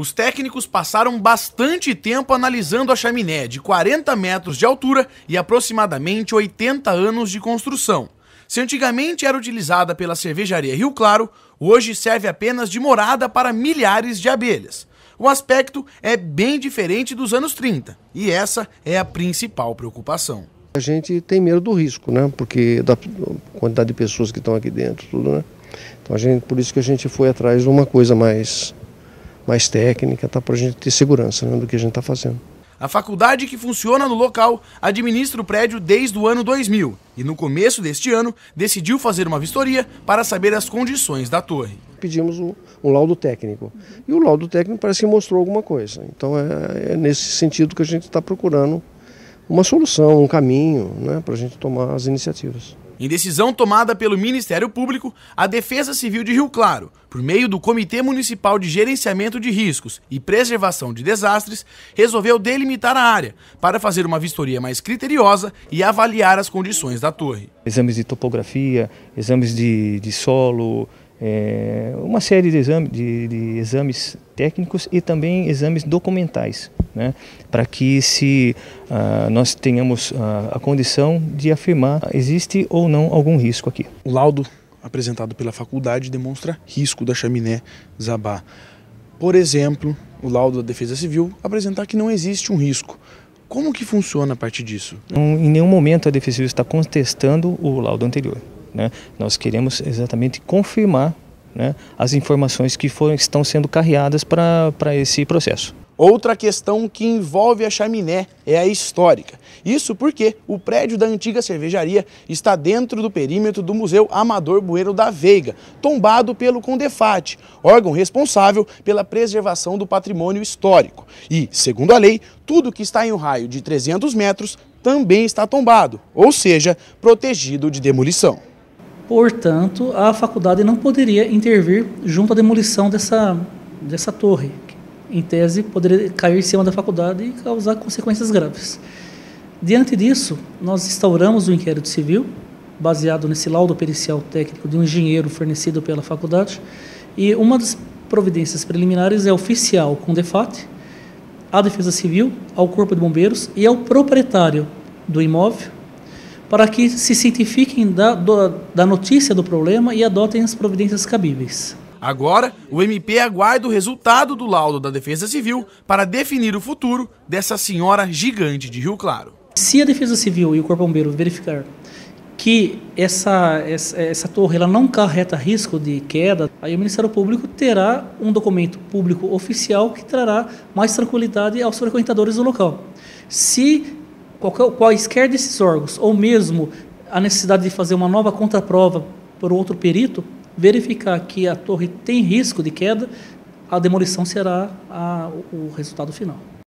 Os técnicos passaram bastante tempo analisando a chaminé de 40 metros de altura e aproximadamente 80 anos de construção. Se antigamente era utilizada pela cervejaria Rio Claro, hoje serve apenas de morada para milhares de abelhas. O aspecto é bem diferente dos anos 30 e essa é a principal preocupação. A gente tem medo do risco, né? Porque da quantidade de pessoas que estão aqui dentro, tudo, né? Então a gente, por isso que a gente foi atrás de uma coisa mais mais técnica, tá, para a gente ter segurança né, do que a gente está fazendo. A faculdade que funciona no local administra o prédio desde o ano 2000 e, no começo deste ano, decidiu fazer uma vistoria para saber as condições da torre. Pedimos um, um laudo técnico e o laudo técnico parece que mostrou alguma coisa. Então é, é nesse sentido que a gente está procurando uma solução, um caminho né, para a gente tomar as iniciativas. Em decisão tomada pelo Ministério Público, a Defesa Civil de Rio Claro, por meio do Comitê Municipal de Gerenciamento de Riscos e Preservação de Desastres, resolveu delimitar a área para fazer uma vistoria mais criteriosa e avaliar as condições da torre. Exames de topografia, exames de, de solo, é, uma série de, exame, de, de, exames técnicos e também exames documentais, né, para que se uh, nós tenhamos uh, a condição de afirmar existe ou não algum risco aqui. O laudo apresentado pela faculdade demonstra risco da chaminé Zabá. Por exemplo, o laudo da Defesa Civil apresentar que não existe um risco, como que funciona a partir disso? Em nenhum momento a defesa Civil está contestando o laudo anterior. Né? Nós queremos exatamente confirmar né, as informações que foram, estão sendo carreadas para esse processo. Outra questão que envolve a chaminé é a histórica. Isso porque o prédio da antiga cervejaria está dentro do perímetro do Museu Amador Bueiro da Veiga, tombado pelo Condefat, órgão responsável pela preservação do patrimônio histórico. E, segundo a lei, tudo que está em um raio de 300 metros também está tombado, ou seja, protegido de demolição. Portanto, a faculdade não poderia intervir junto à demolição dessa, dessa torre. Em tese, poderia cair em cima da faculdade e causar consequências graves. Diante disso, nós instauramos o um inquérito civil, baseado nesse laudo pericial técnico de um engenheiro fornecido pela faculdade, e uma das providências preliminares é oficial com o DEFAT, à Defesa Civil, ao Corpo de Bombeiros e ao proprietário do imóvel, para que se cientifiquem da, do, da notícia do problema e adotem as providências cabíveis. Agora, o MP aguarda o resultado do laudo da Defesa Civil para definir o futuro dessa senhora gigante de Rio Claro. Se a Defesa Civil e o Corpo Bombeiro verificar que essa, essa, essa, torre ela não carreta risco de queda, aí o Ministério Público terá um documento público oficial que trará mais tranquilidade aos frequentadores do local. Se qualquer, quaisquer desses órgãos, ou mesmo a necessidade de fazer uma nova contraprova por outro perito, verificar que a torre tem risco de queda, a demolição será a, o resultado final.